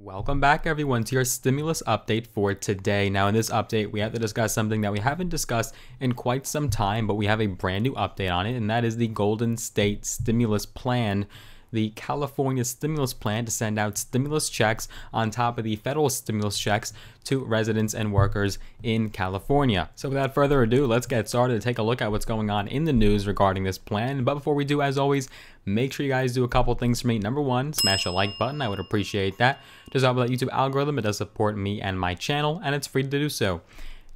Welcome back everyone to your stimulus update for today. Now in this update, we have to discuss something that we haven't discussed in quite some time, but we have a brand new update on it, and that is the Golden State Stimulus Plan the California stimulus plan to send out stimulus checks on top of the federal stimulus checks to residents and workers in California. So without further ado, let's get started to take a look at what's going on in the news regarding this plan. But before we do, as always, make sure you guys do a couple things for me. Number one, smash the like button. I would appreciate that. Just help that YouTube algorithm. It does support me and my channel, and it's free to do so.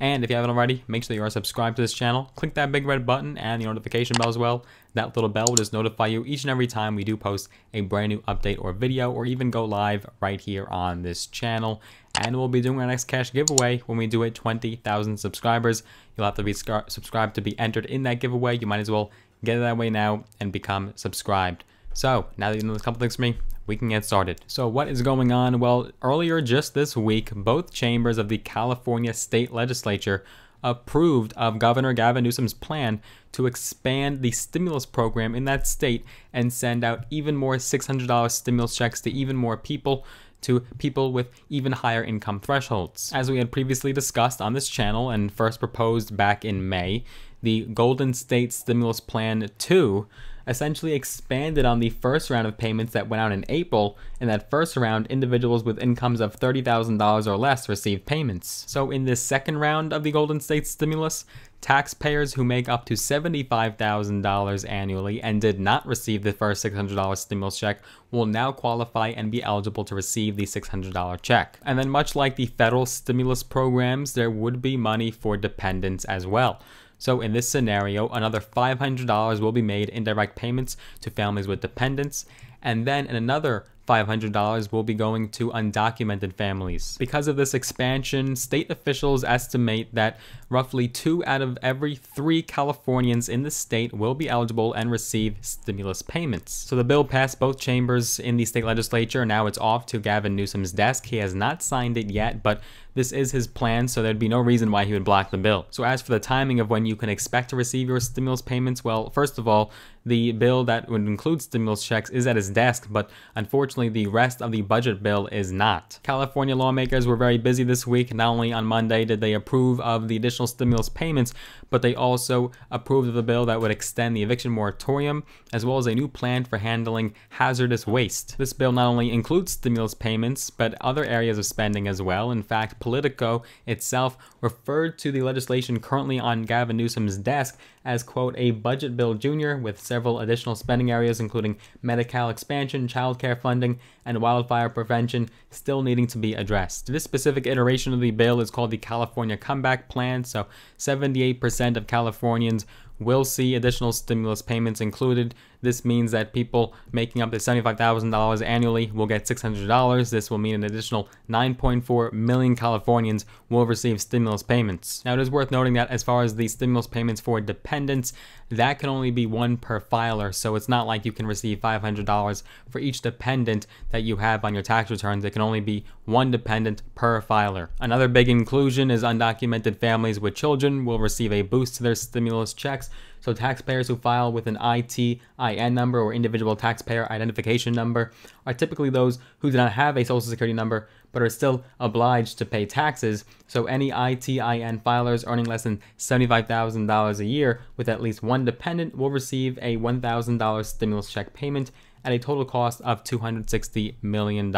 And if you haven't already, make sure you are subscribed to this channel, click that big red button and the notification bell as well. That little bell will just notify you each and every time we do post a brand new update or video or even go live right here on this channel. And we'll be doing our next cash giveaway when we do it 20,000 subscribers. You'll have to be subscribed to be entered in that giveaway. You might as well get it that way now and become subscribed. So now that you know those couple things for me, we can get started. So what is going on? Well, earlier just this week, both chambers of the California state legislature approved of Governor Gavin Newsom's plan to expand the stimulus program in that state and send out even more $600 stimulus checks to even more people to people with even higher income thresholds. As we had previously discussed on this channel and first proposed back in May, the Golden State Stimulus Plan 2 essentially expanded on the first round of payments that went out in April. In that first round, individuals with incomes of $30,000 or less received payments. So, in this second round of the Golden State stimulus, taxpayers who make up to $75,000 annually and did not receive the first $600 stimulus check will now qualify and be eligible to receive the $600 check. And then much like the federal stimulus programs, there would be money for dependents as well. So in this scenario, another $500 will be made in direct payments to families with dependents, and then another $500 will be going to undocumented families. Because of this expansion, state officials estimate that roughly two out of every three Californians in the state will be eligible and receive stimulus payments. So the bill passed both chambers in the state legislature. Now it's off to Gavin Newsom's desk. He has not signed it yet, but this is his plan, so there'd be no reason why he would block the bill. So as for the timing of when you can expect to receive your stimulus payments, well, first of all, the bill that would include stimulus checks is at his desk, but unfortunately the rest of the budget bill is not. California lawmakers were very busy this week. Not only on Monday did they approve of the additional stimulus payments, but they also approved of the bill that would extend the eviction moratorium, as well as a new plan for handling hazardous waste. This bill not only includes stimulus payments, but other areas of spending as well. In fact, Politico itself referred to the legislation currently on Gavin Newsom's desk as, quote, a budget bill junior with several additional spending areas, including Medi Cal expansion, childcare funding, and wildfire prevention, still needing to be addressed. This specific iteration of the bill is called the California Comeback Plan, so 78% of Californians will see additional stimulus payments included. This means that people making up to $75,000 annually will get $600. This will mean an additional 9.4 million Californians will receive stimulus payments. Now, it is worth noting that as far as the stimulus payments for dependents, that can only be one per filer. So it's not like you can receive $500 for each dependent that you have on your tax returns. It can only be one dependent per filer. Another big inclusion is undocumented families with children will receive a boost to their stimulus checks so taxpayers who file with an ITIN number or individual taxpayer identification number are typically those who do not have a social security number but are still obliged to pay taxes. So any ITIN filers earning less than $75,000 a year with at least one dependent will receive a $1,000 stimulus check payment at a total cost of $260 million.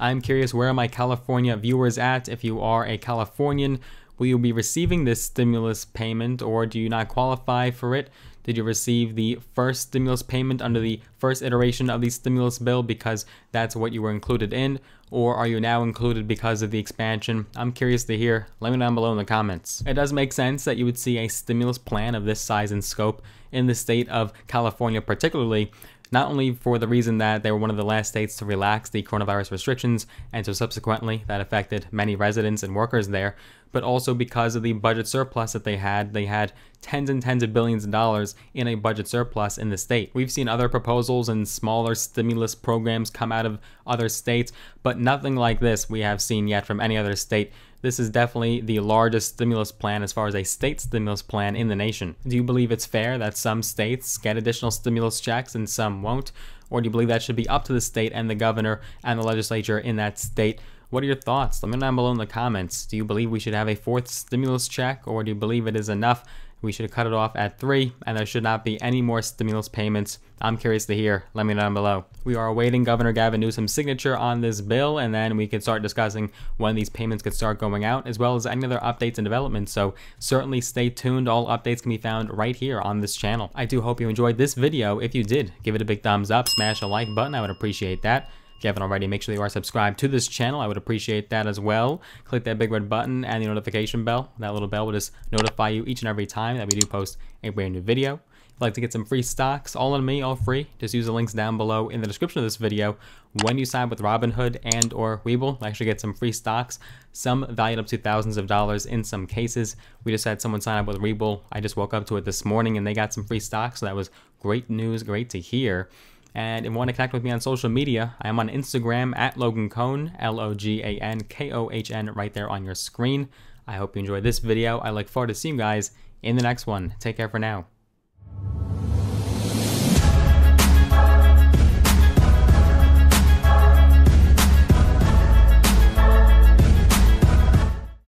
I'm curious where my California viewers at if you are a Californian Will you be receiving this stimulus payment or do you not qualify for it? Did you receive the first stimulus payment under the first iteration of the stimulus bill because that's what you were included in? Or are you now included because of the expansion? I'm curious to hear. Let me know down below in the comments. It does make sense that you would see a stimulus plan of this size and scope in the state of California particularly not only for the reason that they were one of the last states to relax the coronavirus restrictions, and so subsequently that affected many residents and workers there, but also because of the budget surplus that they had. They had tens and tens of billions of dollars in a budget surplus in the state. We've seen other proposals and smaller stimulus programs come out of other states, but nothing like this we have seen yet from any other state this is definitely the largest stimulus plan as far as a state stimulus plan in the nation. Do you believe it's fair that some states get additional stimulus checks and some won't? Or do you believe that should be up to the state and the governor and the legislature in that state? What are your thoughts? Let me know down below in the comments. Do you believe we should have a fourth stimulus check or do you believe it is enough we should cut it off at three, and there should not be any more stimulus payments. I'm curious to hear. Let me know down below. We are awaiting Governor Gavin Newsom's signature on this bill, and then we can start discussing when these payments could start going out, as well as any other updates and developments. So certainly stay tuned. All updates can be found right here on this channel. I do hope you enjoyed this video. If you did, give it a big thumbs up, smash a like button. I would appreciate that. If you haven't already, make sure you are subscribed to this channel. I would appreciate that as well. Click that big red button and the notification bell. That little bell will just notify you each and every time that we do post a brand new video like to get some free stocks, all on me, all free, just use the links down below in the description of this video. When you sign with Robinhood and or Webull, actually get some free stocks, some valued up to thousands of dollars in some cases. We just had someone sign up with Webull. I just woke up to it this morning and they got some free stocks, so that was great news, great to hear. And if you want to connect with me on social media, I am on Instagram at Logan Cohn, L O G A N K O H N, right there on your screen. I hope you enjoyed this video. I look forward to seeing you guys in the next one. Take care for now.